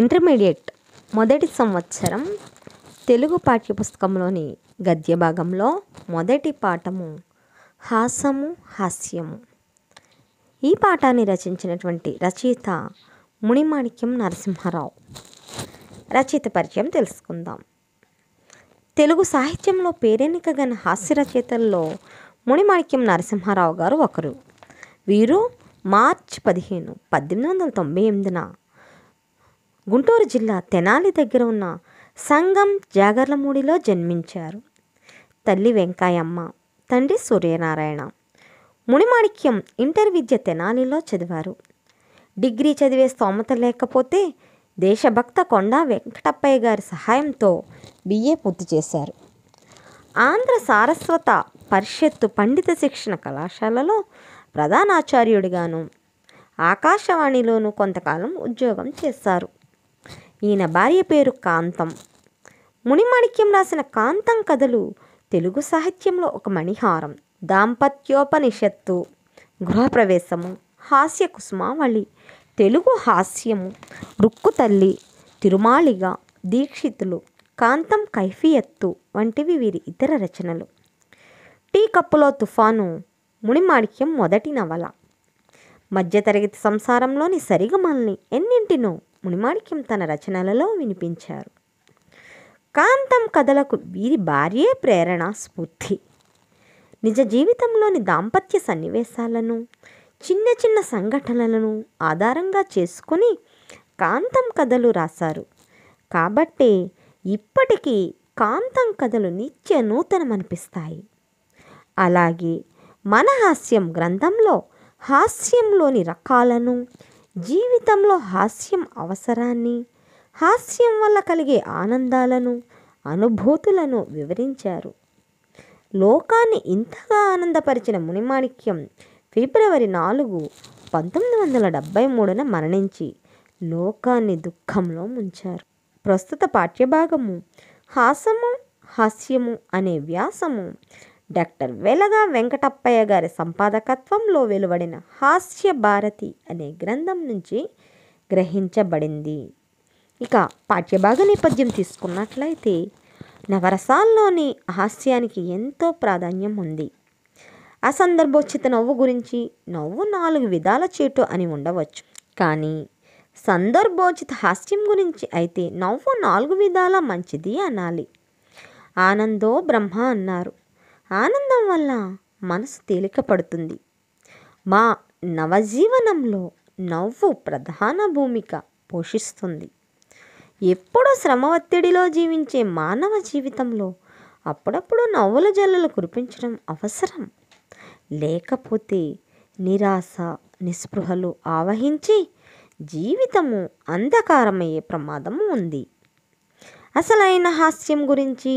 intermediate మొదటి సంవత్సరం తెలుగు పాఠ్యపుస్తకంలోని గద్య భాగంలో మొదటి పాఠము హాసము హాస్యము ఈ పాఠాన్ని రచించినటువంటి రచయిత మునిమాణిక్యం నరసింహారావు రచయిత పరిచయం తెలుసుకుందాం తెలుగు సాహిత్యంలో పేరెన్నికగల హాస్య రచయితల్లో మునిమాణిక్యం నరసింహారావు గారు ఒకరు వీరు మార్చి పదిహేను పద్దెనిమిది వందల తొంభై ఎనిమిదిన గుంటూరు జిల్లా తెనాలి దగ్గర ఉన్న సంగం జాగర్లమూడిలో జన్మించారు తల్లి వెంకాయమ్మ తండ్రి సూర్యనారాయణ మునిమాణిక్యం ఇంటర్ విద్య తెనాలిలో చదివారు డిగ్రీ చదివే స్తోమత లేకపోతే దేశభక్త కొండ వెంకటప్పయ్య గారి సహాయంతో బిఏ పూర్తి చేశారు ఆంధ్ర సారస్వత పరిషత్తు పండిత శిక్షణ కళాశాలలో ప్రధానాచార్యుడిగాను ఆకాశవాణిలోనూ కొంతకాలం ఉద్యోగం చేశారు ఈయన భార్య పేరు కాంతం మునిమాణిక్యం రాసిన కాంతం కథలు తెలుగు సాహిత్యంలో ఒక మణిహారం దాంపత్యోపనిషత్తు గృహప్రవేశము హాస్య కుసుమావళి తెలుగు హాస్యము రుక్కు తల్లి తిరుమాళిగా దీక్షితులు కాంతం కైఫియత్తు వంటివి వీరి ఇతర రచనలు టీ కప్పులో తుఫాను మునిమాణిక్యం మొదటి నవల మధ్యతరగతి సంసారంలోని సరిగమల్ని ఎన్నింటినో మునిమాణిక్యం తన రచనలలో వినిపించారు కాంతం కథలకు వీరి భార్యే ప్రేరణ స్ఫూర్తి నిజ జీవితంలోని దాంపత్య సన్నివేశాలను చిన్న చిన్న సంఘటనలను ఆధారంగా చేసుకుని కాంతం కథలు రాశారు కాబట్టి ఇప్పటికీ కాంతం కథలు నిత్య నూతనమనిపిస్తాయి అలాగే మన హాస్యం గ్రంథంలో హాస్యంలోని రకాలను జీవితంలో హాస్యం అవసరాన్ని హాస్యం వల్ల కలిగే ఆనందాలను అనుభూతులను వివరించారు లోకాన్ని ఇంతగా ఆనందపరిచిన మునిమాణిక్యం ఫిబ్రవరి నాలుగు పంతొమ్మిది వందల డెబ్భై మూడున మరణించి లోకాన్ని దుఃఖంలో ముంచారు ప్రస్తుత పాఠ్యభాగము హాసము హాస్యము అనే వ్యాసము డాక్టర్ వెలగా వెంకటప్పయ్య గారి సంపాదకత్వంలో వెలువడిన హాస్య భారతి అనే గ్రంథం నుంచి గ్రహించబడింది ఇక పాఠ్యభాగ నేపథ్యం తీసుకున్నట్లయితే నవరసాల్లోని హాస్యానికి ఎంతో ప్రాధాన్యం ఉంది అసందర్భోచిత నవ్వు గురించి నవ్వు నాలుగు విధాల చేటు అని ఉండవచ్చు కానీ సందర్భోచిత హాస్యం గురించి అయితే నవ్వు నాలుగు విధాల మంచిది అనాలి ఆనందో బ్రహ్మ అన్నారు ఆనందం వల్ల మనసు తేలికపడుతుంది మా నవజీవనంలో నవ్వు ప్రధాన భూమిక పోషిస్తుంది ఎప్పుడూ శ్రమ ఒత్తిడిలో జీవించే మానవ జీవితంలో అప్పుడప్పుడు నవ్వుల జల్లులు కురిపించడం అవసరం లేకపోతే నిరాశ నిస్పృహలు ఆవహించి జీవితము అంధకారమయ్యే ప్రమాదము ఉంది అసలైన హాస్యం గురించి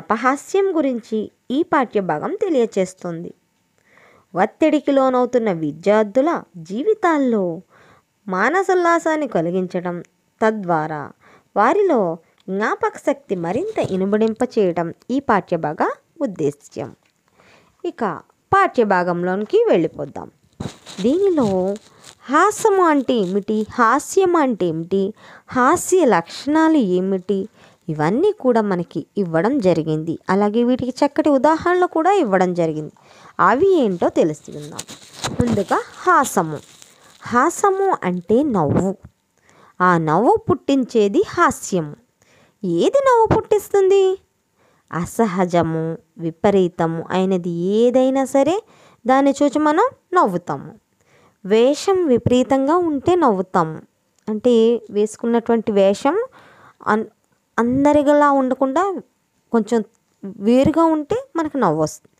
అపహాస్యం గురించి ఈ పాఠ్యభాగం తెలియచేస్తుంది ఒత్తిడికి లోనవుతున్న విద్యార్థుల జీవితాల్లో మానసోల్లాసాన్ని కలిగించడం తద్వారా వారిలో జ్ఞాపక శక్తి మరింత ఇనుబడింప చేయడం ఈ పాఠ్యభాగ ఉద్దేశ్యం ఇక పాఠ్యభాగంలోనికి వెళ్ళిపోద్దాం దీనిలో హాస్యం అంటే ఏమిటి హాస్యం అంటే ఏమిటి హాస్య లక్షణాలు ఏమిటి ఇవన్నీ కూడా మనకి ఇవ్వడం జరిగింది అలాగే వీటికి చక్కటి ఉదాహరణలు కూడా ఇవ్వడం జరిగింది అవి ఏంటో తెలుసుకుందాం ముందుగా హాసము హాసము అంటే నవ్వు ఆ నవ్వు పుట్టించేది హాస్యము ఏది నవ్వు పుట్టిస్తుంది అసహజము విపరీతము అయినది ఏదైనా సరే దాన్ని చూచి మనం నవ్వుతాము వేషం విపరీతంగా ఉంటే నవ్వుతాము అంటే వేసుకున్నటువంటి వేషం అన్ అందరిలా ఉండకుండా కొంచెం వేరుగా ఉంటే మనకు నవ్వు వస్తుంది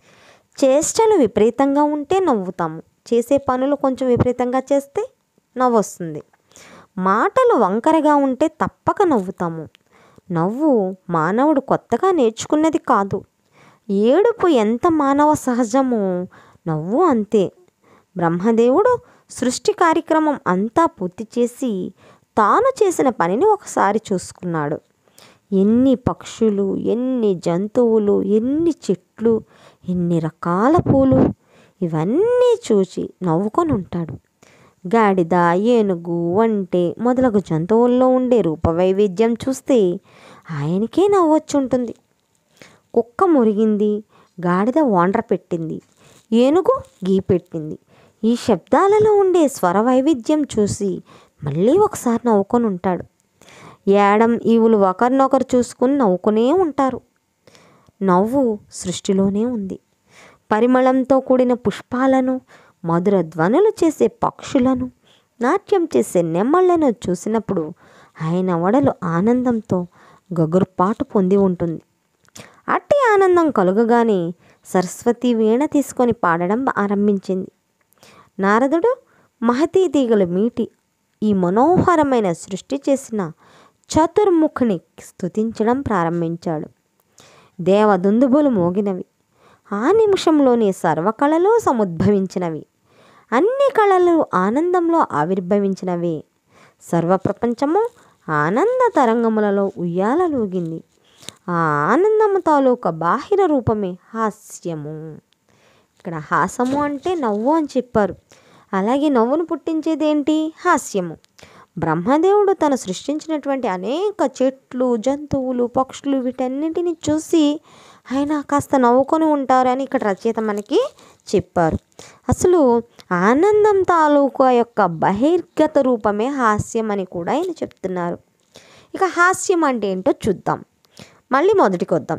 చేష్టలు విపరీతంగా ఉంటే నవ్వుతాము చేసే పనులు కొంచెం విపరీతంగా చేస్తే నవ్వు వస్తుంది మాటలు వంకరగా ఉంటే తప్పక నవ్వుతాము నవ్వు మానవుడు కొత్తగా నేర్చుకున్నది కాదు ఏడుపు ఎంత మానవ సహజమో నవ్వు అంతే బ్రహ్మదేవుడు సృష్టి కార్యక్రమం అంతా పూర్తి చేసి తాను చేసిన పనిని ఒకసారి చూసుకున్నాడు ఎన్ని పక్షులు ఎన్ని జంతువులు ఎన్ని చెట్లు ఎన్ని రకాల పూలు ఇవన్నీ చూసి నవ్వుకొని ఉంటాడు గాడిద ఏనుగు అంటే మొదలగు జంతువుల్లో ఉండే రూపవైవిధ్యం చూస్తే ఆయనకే ఉంటుంది కుక్క మురిగింది గాడిద వాండ్ర పెట్టింది ఏనుగు గీ పెట్టింది ఈ శబ్దాలలో ఉండే స్వర వైవిధ్యం చూసి మళ్ళీ ఒకసారి నవ్వుకొని ఉంటాడు ఏడం ఈవులు ఒకరినొకరు చూసుకుని నవ్వుకునే ఉంటారు నవ్వు సృష్టిలోనే ఉంది పరిమళంతో కూడిన పుష్పాలను మధుర ధ్వనులు చేసే పక్షులను నాట్యం చేసే నెమ్మళ్లను చూసినప్పుడు ఆయన వడలు ఆనందంతో గగురుపాటు పొంది ఉంటుంది అట్టి ఆనందం కలుగగానే సరస్వతి వీణ తీసుకొని పాడడం ఆరంభించింది నారదుడు మహతీ తీగల మీటి ఈ మనోహరమైన సృష్టి చేసిన చతుర్ముఖుని స్థుతించడం ప్రారంభించాడు దేవదుందుబులు మోగినవి ఆ నిమిషంలోనే సర్వకళలు సముద్భవించినవి అన్ని కళలు ఆనందంలో ఆవిర్భవించినవి సర్వప్రపంచము ఆనంద తరంగములలో ఉయ్యాలలూగింది ఆ ఆనందము తాలూక బాహిర రూపమే హాస్యము ఇక్కడ హాసము అంటే నవ్వు అని చెప్పారు అలాగే నవ్వును పుట్టించేది ఏంటి హాస్యము బ్రహ్మదేవుడు తను సృష్టించినటువంటి అనేక చెట్లు జంతువులు పక్షులు వీటన్నిటిని చూసి ఆయన కాస్త నవ్వుకొని ఉంటారని ఇక్కడ రచయిత మనకి చెప్పారు అసలు ఆనందం తాలూకా యొక్క బహిర్గత రూపమే హాస్యం అని కూడా ఆయన చెప్తున్నారు ఇక హాస్యం అంటే ఏంటో చూద్దాం మళ్ళీ మొదటికి వద్దాం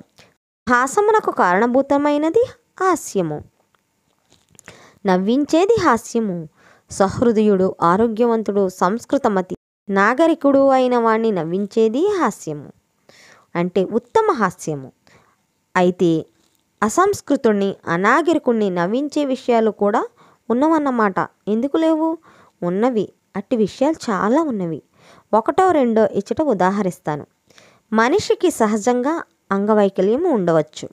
హాసమునకు కారణభూతమైనది హాస్యము నవ్వించేది హాస్యము సహృదయుడు ఆరోగ్యవంతుడు సంస్కృతమతి నాగరికుడు అయిన వాణ్ణి నవ్వించేది హాస్యము అంటే ఉత్తమ హాస్యము అయితే అసంస్కృతుణ్ణి అనాగరికుణ్ణి నవ్వించే విషయాలు కూడా ఉన్నవన్నమాట ఎందుకు లేవు ఉన్నవి అట్టి విషయాలు చాలా ఉన్నవి ఒకటో రెండో ఇచ్చట ఉదాహరిస్తాను మనిషికి సహజంగా అంగవైకల్యము ఉండవచ్చు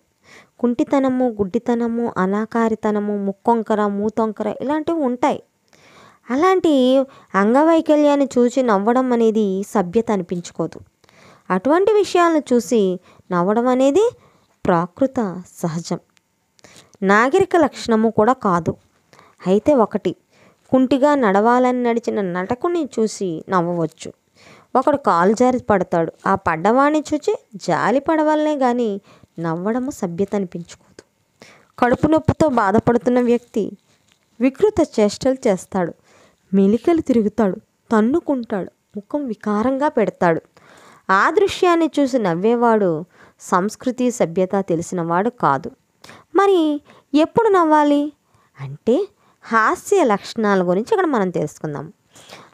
కుంటితనము గుడ్డితనము అనాకారితనము ముక్కొంకర మూతొంకర ఇలాంటివి ఉంటాయి అలాంటి అంగవైకల్యాన్ని చూసి నవ్వడం అనేది సభ్యత అనిపించుకోదు అటువంటి విషయాలను చూసి నవ్వడం అనేది ప్రాకృత సహజం నాగరిక లక్షణము కూడా కాదు అయితే ఒకటి కుంటిగా నడవాలని నడిచిన నటకుని చూసి నవ్వవచ్చు ఒకడు కాలు జారి పడతాడు ఆ పడ్డవాణ్ణి చూచి జాలి పడవల్లే కానీ నవ్వడము సభ్యత అనిపించుకోదు కడుపు నొప్పితో బాధపడుతున్న వ్యక్తి వికృత చేష్టలు చేస్తాడు మెలికలు తిరుగుతాడు తన్నుకుంటాడు ముఖం వికారంగా పెడతాడు ఆ దృశ్యాన్ని చూసి నవ్వేవాడు సంస్కృతి సభ్యత తెలిసినవాడు కాదు మరి ఎప్పుడు నవ్వాలి అంటే హాస్య లక్షణాల గురించి ఇక్కడ మనం తెలుసుకుందాం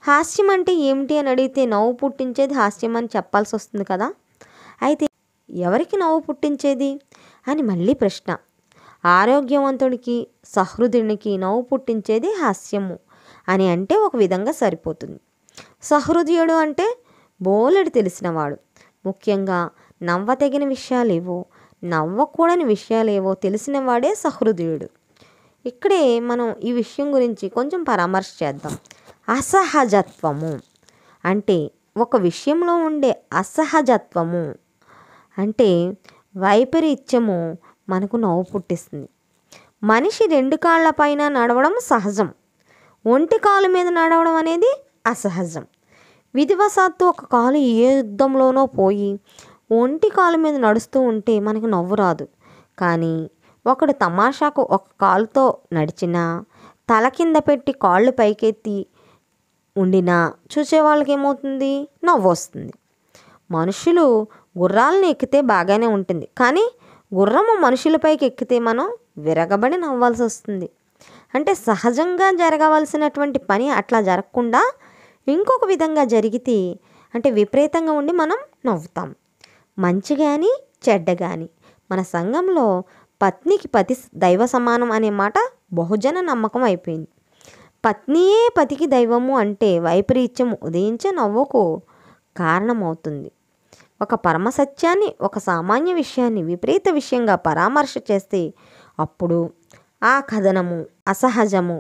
హాస్యం అంటే ఏమిటి అని అడిగితే నవ్వు పుట్టించేది హాస్యం అని చెప్పాల్సి వస్తుంది కదా అయితే ఎవరికి నవ్వు పుట్టించేది అని మళ్ళీ ప్రశ్న ఆరోగ్యవంతుడికి సహృదునికి నవ్వు పుట్టించేది హాస్యము అని అంటే ఒక విధంగా సరిపోతుంది సహృదయుడు అంటే బోలెడు తెలిసినవాడు ముఖ్యంగా నవ్వతగిన విషయాలేవో నవ్వకూడని విషయాలేవో తెలిసినవాడే సహృదయుడు ఇక్కడే మనం ఈ విషయం గురించి కొంచెం పరామర్శ చేద్దాం అసహజత్వము అంటే ఒక విషయంలో ఉండే అసహజత్వము అంటే వైపరీత్యము మనకు నవ్వు పుట్టిస్తుంది మనిషి రెండు కాళ్ళపైన నడవడం సహజం ఒంటి కాలు మీద నడవడం అనేది అసహజం విధివశాత్తు ఒక కాలు ఏ యుద్ధంలోనో పోయి ఒంటి కాలు మీద నడుస్తూ ఉంటే మనకు నవ్వు రాదు కానీ ఒకడు తమాషాకు ఒక కాలుతో నడిచినా తల కింద పెట్టి కాళ్ళు పైకెత్తి ఉండినా చూసేవాళ్ళకి ఏమవుతుంది నవ్వు వస్తుంది మనుషులు గుర్రాలను ఎక్కితే బాగానే ఉంటుంది కానీ గుర్రము మనుషులపైకి ఎక్కితే మనం విరగబడి నవ్వాల్సి వస్తుంది అంటే సహజంగా జరగవలసినటువంటి పని అట్లా జరగకుండా ఇంకొక విధంగా జరిగితే అంటే విపరీతంగా ఉండి మనం నవ్వుతాం మంచి కానీ చెడ్డ కానీ మన సంఘంలో పత్నికి పతి దైవ సమానం అనే మాట బహుజన నమ్మకం అయిపోయింది పత్నియే పతికి దైవము అంటే వైపరీత్యం ఉదయించే నవ్వుకు కారణమవుతుంది ఒక పరమ సత్యాన్ని ఒక సామాన్య విషయాన్ని విపరీత విషయంగా పరామర్శ చేస్తే అప్పుడు ఆ కథనము అసహజము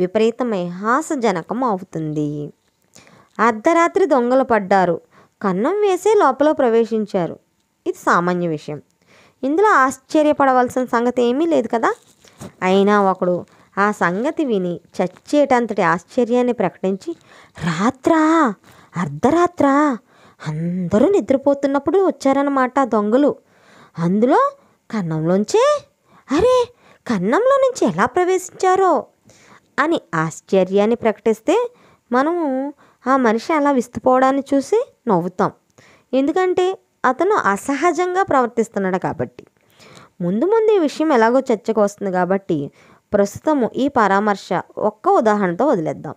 విపరీతమై హాసజనకం అవుతుంది అర్ధరాత్రి దొంగలు పడ్డారు కన్నం వేసే లోపల ప్రవేశించారు ఇది సామాన్య విషయం ఇందులో ఆశ్చర్యపడవలసిన సంగతి ఏమీ లేదు కదా అయినా ఒకడు ఆ సంగతి విని చచ్చేటంతటి ఆశ్చర్యాన్ని ప్రకటించి రాత్రా అర్ధరాత్రా అందరూ నిద్రపోతున్నప్పుడు వచ్చారన్నమాట దొంగలు అందులో కన్నంలోంచే అరే కన్నంలో నుంచి ఎలా ప్రవేశించారో అని ఆశ్చర్యాన్ని ప్రకటిస్తే మనము ఆ మనిషి అలా విస్తుపోవడాన్ని చూసి నవ్వుతాం ఎందుకంటే అతను అసహజంగా ప్రవర్తిస్తున్నాడు కాబట్టి ముందు ముందు ఈ విషయం ఎలాగో చర్చకు వస్తుంది కాబట్టి ప్రస్తుతము ఈ పరామర్శ ఒక్క ఉదాహరణతో వదిలేద్దాం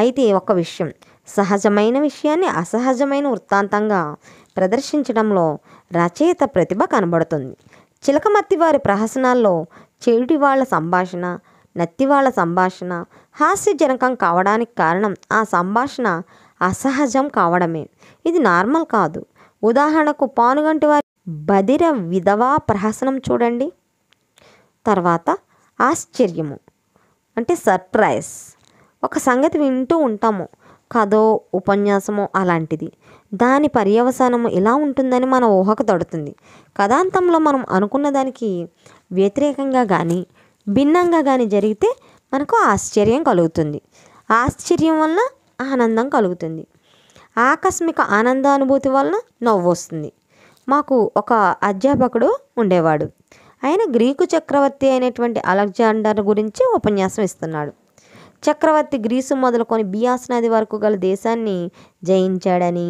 అయితే ఒక విషయం సహజమైన విషయాన్ని అసహజమైన వృత్తాంతంగా ప్రదర్శించడంలో రచయిత ప్రతిభ కనబడుతుంది చిలకమత్తి వారి ప్రహసనాల్లో చెవిటి వాళ్ళ సంభాషణ నత్తివాళ్ల సంభాషణ హాస్యజనకం కావడానికి కారణం ఆ సంభాషణ అసహజం కావడమే ఇది నార్మల్ కాదు ఉదాహరణకు పానుగంటి వారి బదిర విధవా ప్రహసనం చూడండి తర్వాత ఆశ్చర్యము అంటే సర్ప్రైజ్ ఒక సంగతి వింటూ ఉంటాము కథో ఉపన్యాసమో అలాంటిది దాని పర్యవసానం ఇలా ఉంటుందని మన ఊహకు తడుతుంది కథాంతంలో మనం అనుకున్న దానికి వ్యతిరేకంగా కానీ భిన్నంగా కానీ జరిగితే మనకు ఆశ్చర్యం కలుగుతుంది ఆశ్చర్యం వల్ల ఆనందం కలుగుతుంది ఆకస్మిక ఆనందానుభూతి వలన నవ్వు వస్తుంది మాకు ఒక అధ్యాపకుడు ఉండేవాడు ఆయన గ్రీకు చక్రవర్తి అయినటువంటి అలెగ్జాండర్ గురించి ఉపన్యాసం ఇస్తున్నాడు చక్రవర్తి గ్రీసు మొదలుకొని బియాస్ నది వరకు గల దేశాన్ని జయించాడని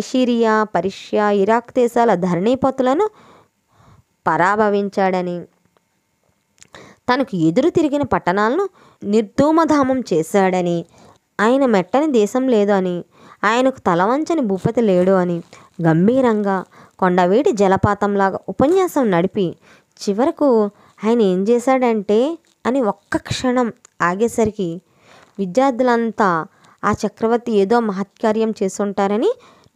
ఎషిరియా పరిష్యా ఇరాక్ దేశాల ధరణీపతులను పరాభవించాడని తనకు ఎదురు తిరిగిన పట్టణాలను నిర్ధూమధామం చేశాడని ఆయన మెట్టని దేశం లేదు అని ఆయనకు తలవంచని భూపతి లేడు అని గంభీరంగా కొండవేటి జలపాతంలాగా ఉపన్యాసం నడిపి చివరకు ఆయన ఏం చేశాడంటే అని ఒక్క క్షణం ఆగేసరికి విద్యార్థులంతా ఆ చక్రవర్తి ఏదో మహత్కార్యం చేస్తుంటారని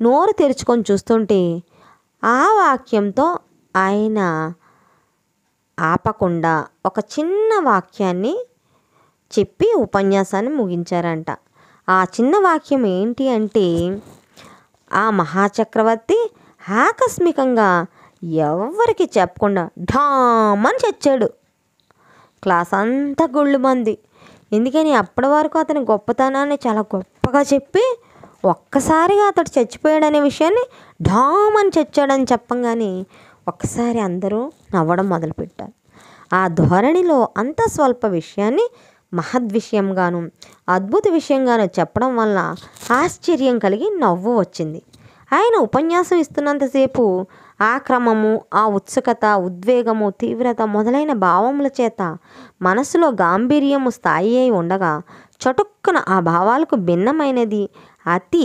నోరు తెరుచుకొని చూస్తుంటే ఆ వాక్యంతో ఆయన ఆపకుండా ఒక చిన్న వాక్యాన్ని చెప్పి ఉపన్యాసాన్ని ముగించారంట ఆ చిన్న వాక్యం ఏంటి అంటే ఆ మహాచక్రవర్తి ఆకస్మికంగా ఎవరికి చెప్పకుండా ఢామని చచ్చాడు క్లాస్ అంతా గుళ్ళు మంది ఎందుకని అప్పటి వరకు అతని గొప్పతనాన్ని చాలా గొప్పగా చెప్పి ఒక్కసారిగా అతడు చచ్చిపోయాడనే విషయాన్ని ఢామ్ అని చచ్చాడని చెప్పంగానే ఒక్కసారి అందరూ నవ్వడం మొదలుపెట్టారు ఆ ధోరణిలో అంత స్వల్ప విషయాన్ని మహద్ విషయంగాను అద్భుత విషయంగాను చెప్పడం వల్ల ఆశ్చర్యం కలిగి నవ్వు వచ్చింది ఆయన ఉపన్యాసం ఇస్తున్నంతసేపు ఆ క్రమము ఆ ఉత్సుకత ఉద్వేగము తీవ్రత మొదలైన భావముల చేత మనసులో గాంభీర్యము స్థాయి అయి ఉండగా చటుక్కున ఆ భావాలకు భిన్నమైనది అతి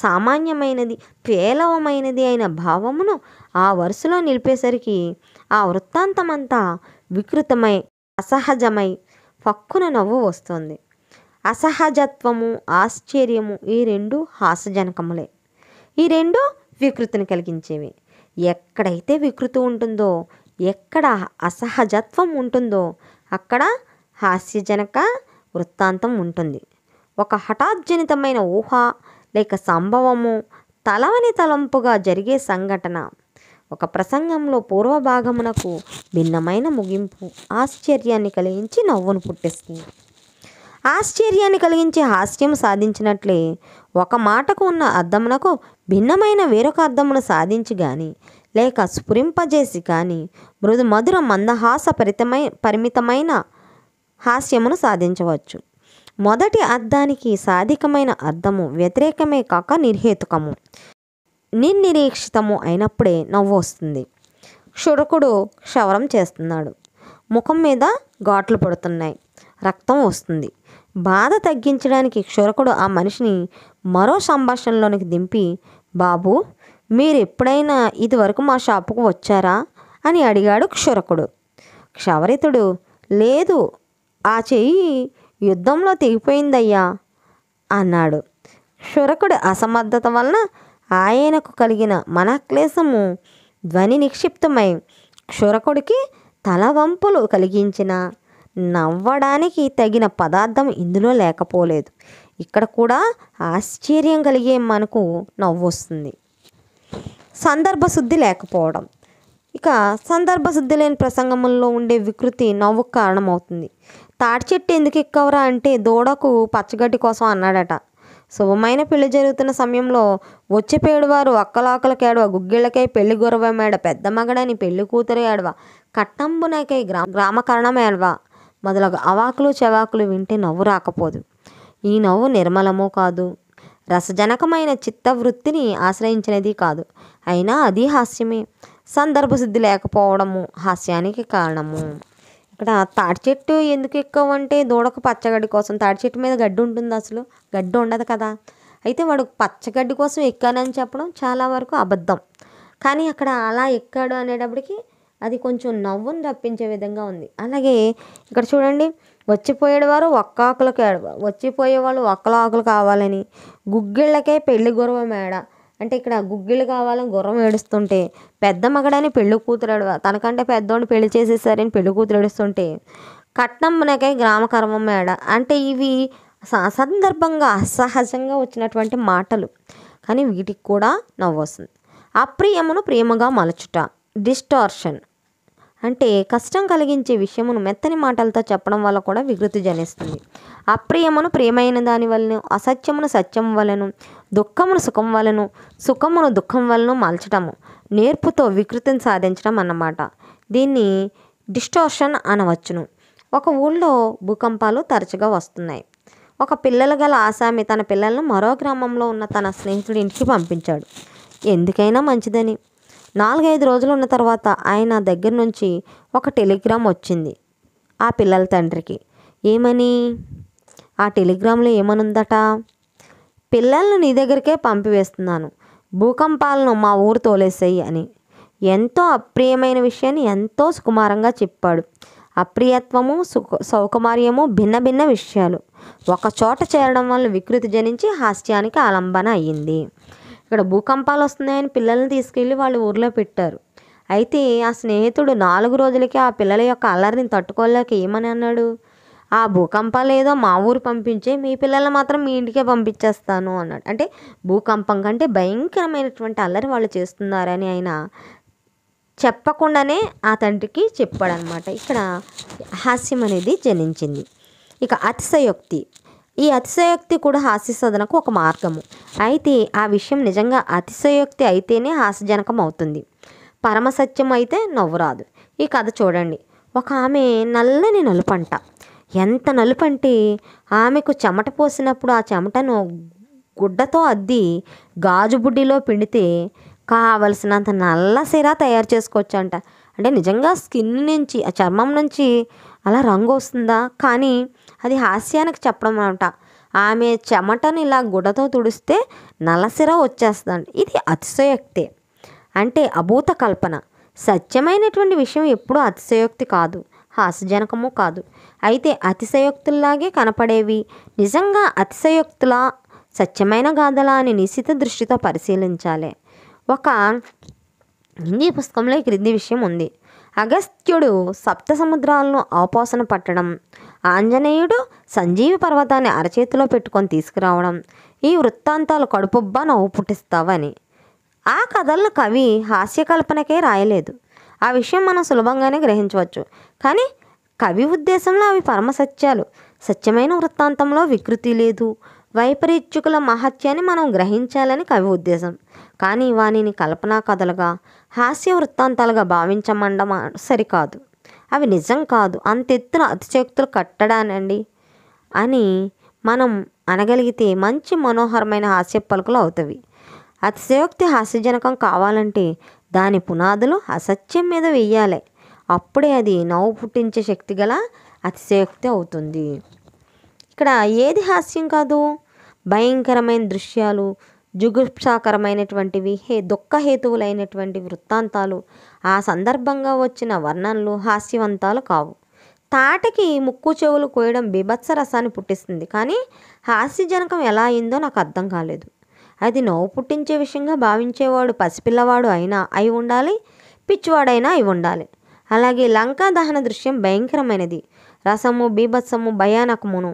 సామాన్యమైనది పేలవమైనది అయిన భావమును ఆ వరుసలో నిలిపేసరికి ఆ వృత్తాంతమంతా వికృతమై అసహజమై పక్కున నవ్వు వస్తుంది అసహజత్వము ఆశ్చర్యము ఈ రెండు హాస్యజనకములే ఈ రెండు వికృతిని కలిగించేవి ఎక్కడైతే వికృతి ఉంటుందో ఎక్కడ అసహజత్వం ఉంటుందో అక్కడ హాస్యజనక వృత్తాంతం ఉంటుంది ఒక హఠాజ్జనితమైన ఊహ లేక సంభవము తలవని తలంపుగా జరిగే సంఘటన ఒక ప్రసంగంలో పూర్వభాగమునకు భిన్నమైన ముగింపు ఆశ్చర్యాన్ని కలిగించి నవ్వును పుట్టిస్తుంది ఆశ్చర్యాన్ని కలిగించే హాస్యం సాధించినట్లే ఒక మాటకు ఉన్న అర్థమునకు భిన్నమైన వేరొక అర్థమును సాధించి కానీ లేక స్ఫురింపజేసి కానీ మృదు మధుర మందహాస పరితమై పరిమితమైన హాస్యమును సాధించవచ్చు మొదటి అర్థానికి సాధికమైన అర్థము వ్యతిరేకమే కాక నిర్హేతుకము నిర్నిరీక్షితము అయినప్పుడే నవ్వు వస్తుంది క్షురకుడు క్షవరం చేస్తున్నాడు ముఖం మీద ఘాట్లు పడుతున్నాయి రక్తం వస్తుంది బాధ తగ్గించడానికి క్షురకుడు ఆ మనిషిని మరో సంభాషణలోనికి దింపి బాబు మీరు ఎప్పుడైనా ఇదివరకు మా షాపుకు వచ్చారా అని అడిగాడు క్షురకుడు క్షవరితుడు లేదు ఆ చెయ్యి యుద్ధంలో తెగిపోయిందయ్యా అన్నాడు శురకుడి అసమర్థత వలన ఆయనకు కలిగిన మనక్లేశము ధ్వని నిక్షిప్తమై క్షురకుడికి తలవంపులు కలిగించిన నవ్వడానికి తగిన పదార్థం ఇందులో లేకపోలేదు ఇక్కడ కూడా ఆశ్చర్యం కలిగే మనకు నవ్వు వస్తుంది సందర్భశుద్ధి లేకపోవడం ఇక సందర్భశుద్ధి లేని ప్రసంగంలో ఉండే వికృతి నవ్వుకు కారణమవుతుంది తాటి చెట్టు ఎందుకు ఎక్కవరా అంటే దూడకు పచ్చగడ్డి కోసం అన్నాడట శుభమైన పెళ్లి జరుగుతున్న సమయంలో వచ్చే పేడువారు ఒక్కలాకలకేడవ గుగ్గిళ్ళకై పెళ్లి గురవమేడ పెద్ద మగడని పెళ్లి కూతురు ఏడవ కట్టంబునకై గ్రామ గ్రామకరణమేడవ మొదలగు అవాకులు చెవాకులు వింటే నవ్వు రాకపోదు ఈ నవ్వు నిర్మలమూ కాదు రసజనకమైన చిత్తవృత్తిని ఆశ్రయించినది కాదు అయినా అది హాస్యమే సందర్భశుద్ధి లేకపోవడము హాస్యానికి కారణము ఇక్కడ తాటి చెట్టు ఎందుకు ఎక్కువ అంటే దూడకు పచ్చగడ్డి కోసం తాటి చెట్టు మీద గడ్డి ఉంటుంది అసలు గడ్డి ఉండదు కదా అయితే వాడు పచ్చగడ్డి కోసం ఎక్కానని చెప్పడం చాలా వరకు అబద్ధం కానీ అక్కడ అలా ఎక్కాడు అనేటప్పటికి అది కొంచెం నవ్వును రప్పించే విధంగా ఉంది అలాగే ఇక్కడ చూడండి వారు ఒక్క ఆకులకు ఏడవ వాళ్ళు ఒక్కల ఆకులు కావాలని గుగ్గిళ్ళకే పెళ్లి గురవ మేడ అంటే ఇక్కడ గుగ్గిళ్ళు కావాలని గుర్రం ఏడుస్తుంటే పెద్ద మగడని పెళ్ళి కూతురాడు తనకంటే పెద్దోడిని పెళ్లి చేసేసారని పెళ్లి కూతురు ఏడుస్తుంటే గ్రామ కర్మం మేడ అంటే ఇవి సందర్భంగా అసహజంగా వచ్చినటువంటి మాటలు కానీ వీటికి కూడా నవ్వు వస్తుంది అప్రియమును ప్రేమగా మలచుట డిస్టార్షన్ అంటే కష్టం కలిగించే విషయమును మెత్తని మాటలతో చెప్పడం వల్ల కూడా వికృతి జనిస్తుంది అప్రియమును ప్రేమైన దాని వలన అసత్యమును సత్యం వలన దుఃఖమును సుఖం వలను సుఖమును దుఃఖం వలన మలచటము నేర్పుతో వికృతిని సాధించడం అన్నమాట దీన్ని డిస్టోషన్ అనవచ్చును ఒక ఊళ్ళో భూకంపాలు తరచుగా వస్తున్నాయి ఒక పిల్లలు గల ఆసామి తన పిల్లలను మరో గ్రామంలో ఉన్న తన స్నేహితుడి ఇంటికి పంపించాడు ఎందుకైనా మంచిదని నాలుగైదు రోజులు ఉన్న తర్వాత ఆయన దగ్గర నుంచి ఒక టెలిగ్రామ్ వచ్చింది ఆ పిల్లల తండ్రికి ఏమని ఆ టెలిగ్రామ్లో ఏమనుందట పిల్లలను నీ దగ్గరికే పంపివేస్తున్నాను భూకంపాలను మా ఊరు తోలేసాయి అని ఎంతో అప్రియమైన విషయాన్ని ఎంతో సుకుమారంగా చెప్పాడు అప్రియత్వము సుఖ సౌకుమార్యము భిన్న భిన్న విషయాలు ఒక చోట చేరడం వల్ల వికృతి జనించి హాస్యానికి ఆలంబన అయ్యింది ఇక్కడ భూకంపాలు వస్తున్నాయని పిల్లల్ని తీసుకెళ్ళి వాళ్ళు ఊర్లో పెట్టారు అయితే ఆ స్నేహితుడు నాలుగు రోజులకి ఆ పిల్లల యొక్క అల్లరిని తట్టుకోలేక ఏమని అన్నాడు ఆ భూకంపాలు ఏదో మా ఊరు పంపించే మీ పిల్లల్ని మాత్రం మీ ఇంటికే పంపించేస్తాను అన్నాడు అంటే భూకంపం కంటే భయంకరమైనటువంటి అల్లరి వాళ్ళు చేస్తున్నారని ఆయన చెప్పకుండానే ఆ తండ్రికి చెప్పాడనమాట ఇక్కడ హాస్యం అనేది జనించింది ఇక అతిశయోక్తి ఈ అతిశయోక్తి కూడా హాస్య సాధనకు ఒక మార్గము అయితే ఆ విషయం నిజంగా అతిశయోక్తి అయితేనే హాస్యజనకం అవుతుంది పరమసత్యం అయితే నవ్వురాదు ఈ కథ చూడండి ఒక ఆమె నల్లని నలుపంట ఎంత నలుపంటే ఆమెకు చెమట పోసినప్పుడు ఆ చెమటను గుడ్డతో అద్ది గాజుబుడ్డిలో పిండితే కావలసినంత నల్ల సిరా తయారు చేసుకోవచ్చు అంట అంటే నిజంగా స్కిన్ నుంచి ఆ చర్మం నుంచి అలా రంగు వస్తుందా కానీ అది హాస్యానికి చెప్పడం అనమాట ఆమె చెమటను ఇలా గుడ్డతో తుడిస్తే నలసిర వచ్చేస్తుంది ఇది అతిశయోక్తే అంటే అభూత కల్పన సత్యమైనటువంటి విషయం ఎప్పుడూ అతిశయోక్తి కాదు హాస్యజనకము కాదు అయితే అతిశయోక్తుల్లాగే కనపడేవి నిజంగా అతిశయోక్తుల సత్యమైన గాథలా అని నిశ్చిత దృష్టితో పరిశీలించాలి ఒక హిందీ పుస్తకంలో ఈ క్రింది విషయం ఉంది అగస్త్యుడు సప్త సముద్రాలను ఆపోసన పట్టడం ఆంజనేయుడు సంజీవి పర్వతాన్ని అరచేతిలో పెట్టుకొని తీసుకురావడం ఈ వృత్తాంతాలు కడుపుబ్బా నవ్వు పుట్టిస్తావని ఆ కథలను కవి హాస్యకల్పనకే రాయలేదు ఆ విషయం మనం సులభంగానే గ్రహించవచ్చు కానీ కవి ఉద్దేశంలో అవి పరమ సత్యాలు సత్యమైన వృత్తాంతంలో వికృతి లేదు వైపరీత్యుకుల మహత్యాన్ని మనం గ్రహించాలని కవి ఉద్దేశం కానీ వానిని కల్పనా కథలుగా హాస్య వృత్తాంతాలుగా భావించమండమా సరికాదు అవి నిజం కాదు అంతెత్తున అతిశక్తులు కట్టడానండి అని మనం అనగలిగితే మంచి మనోహరమైన హాస్య పలుకులు అవుతాయి అతిశయోక్తి హాస్యజనకం కావాలంటే దాని పునాదులు అసత్యం మీద వెయ్యాలి అప్పుడే అది నవ్వు పుట్టించే శక్తి గల అతిశయోక్తి అవుతుంది ఇక్కడ ఏది హాస్యం కాదు భయంకరమైన దృశ్యాలు జుగుప్సాకరమైనటువంటివి హే దుఃఖహేతువులైనటువంటి వృత్తాంతాలు ఆ సందర్భంగా వచ్చిన వర్ణనలు హాస్యవంతాలు కావు తాటకి ముక్కు చెవులు కోయడం బీభత్స రసాన్ని పుట్టిస్తుంది కానీ హాస్యజనకం ఎలా అయిందో నాకు అర్థం కాలేదు అది నవ్వు పుట్టించే విషయంగా భావించేవాడు పసిపిల్లవాడు అయినా అయి ఉండాలి పిచ్చివాడైనా అయి ఉండాలి అలాగే లంకా దహన దృశ్యం భయంకరమైనది రసము బీభత్సము భయానకమును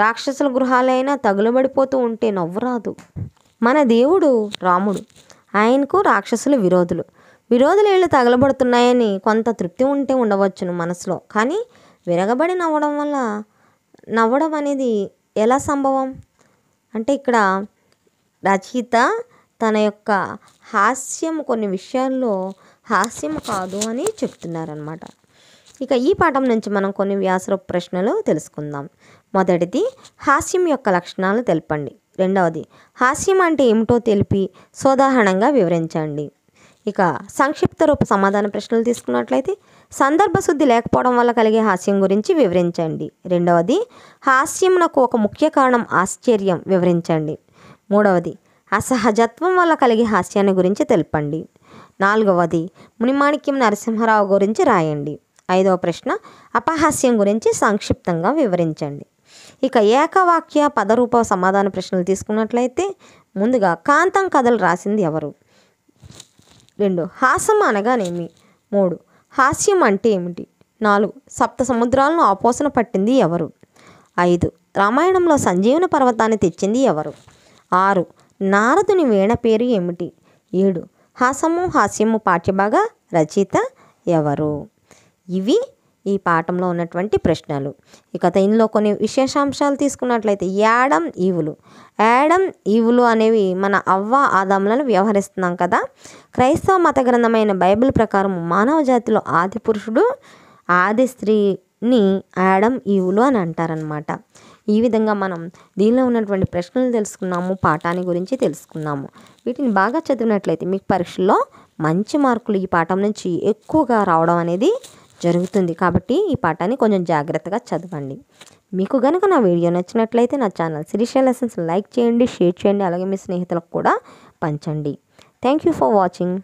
రాక్షసుల గృహాలైనా తగులబడిపోతూ ఉంటే నవ్వురాదు మన దేవుడు రాముడు ఆయనకు రాక్షసులు విరోధులు విరోధులేళ్ళు తగలబడుతున్నాయని కొంత తృప్తి ఉంటే ఉండవచ్చును మనసులో కానీ విరగబడి నవ్వడం వల్ల నవ్వడం అనేది ఎలా సంభవం అంటే ఇక్కడ రచయిత తన యొక్క హాస్యం కొన్ని విషయాల్లో హాస్యం కాదు అని చెప్తున్నారనమాట ఇక ఈ పాఠం నుంచి మనం కొన్ని వ్యాసర ప్రశ్నలు తెలుసుకుందాం మొదటిది హాస్యం యొక్క లక్షణాలు తెలపండి రెండవది హాస్యం అంటే ఏమిటో తెలిపి సోదాహరణంగా వివరించండి ఇక సంక్షిప్త రూప సమాధాన ప్రశ్నలు తీసుకున్నట్లయితే సందర్భ శుద్ధి లేకపోవడం వల్ల కలిగే హాస్యం గురించి వివరించండి రెండవది హాస్యంనకు ఒక ముఖ్య కారణం ఆశ్చర్యం వివరించండి మూడవది అసహజత్వం వల్ల కలిగే హాస్యాన్ని గురించి తెలపండి నాలుగవది మునిమాణిక్యం నరసింహరావు గురించి రాయండి ఐదవ ప్రశ్న అపహాస్యం గురించి సంక్షిప్తంగా వివరించండి ఇక ఏకవాక్య పదరూప సమాధాన ప్రశ్నలు తీసుకున్నట్లయితే ముందుగా కాంతం కథలు రాసింది ఎవరు రెండు హాసం అనగానేమి మూడు హాస్యం అంటే ఏమిటి నాలుగు సప్త సముద్రాలను ఆపోసన పట్టింది ఎవరు ఐదు రామాయణంలో సంజీవన పర్వతాన్ని తెచ్చింది ఎవరు ఆరు నారదుని వీణ పేరు ఏమిటి ఏడు హాసము హాస్యము పాఠ్యభాగ రచయిత ఎవరు ఇవి ఈ పాఠంలో ఉన్నటువంటి ప్రశ్నలు ఇక ఇందులో కొన్ని విశేషాంశాలు తీసుకున్నట్లయితే యాడమ్ ఈవులు యాడమ్ ఈవులు అనేవి మన అవ్వ ఆదాములను వ్యవహరిస్తున్నాం కదా క్రైస్తవ మత గ్రంథమైన బైబిల్ ప్రకారం మానవ జాతిలో ఆది పురుషుడు ఆది స్త్రీని యాడమ్ ఈవులు అని అంటారనమాట ఈ విధంగా మనం దీనిలో ఉన్నటువంటి ప్రశ్నలు తెలుసుకున్నాము పాఠాన్ని గురించి తెలుసుకున్నాము వీటిని బాగా చదివినట్లయితే మీకు పరీక్షల్లో మంచి మార్కులు ఈ పాఠం నుంచి ఎక్కువగా రావడం అనేది జరుగుతుంది కాబట్టి ఈ పాఠాన్ని కొంచెం జాగ్రత్తగా చదవండి మీకు కనుక నా వీడియో నచ్చినట్లయితే నా ఛానల్ శిరీష లెసన్స్ లైక్ చేయండి షేర్ చేయండి అలాగే మీ స్నేహితులకు కూడా పంచండి థ్యాంక్ యూ ఫర్ వాచింగ్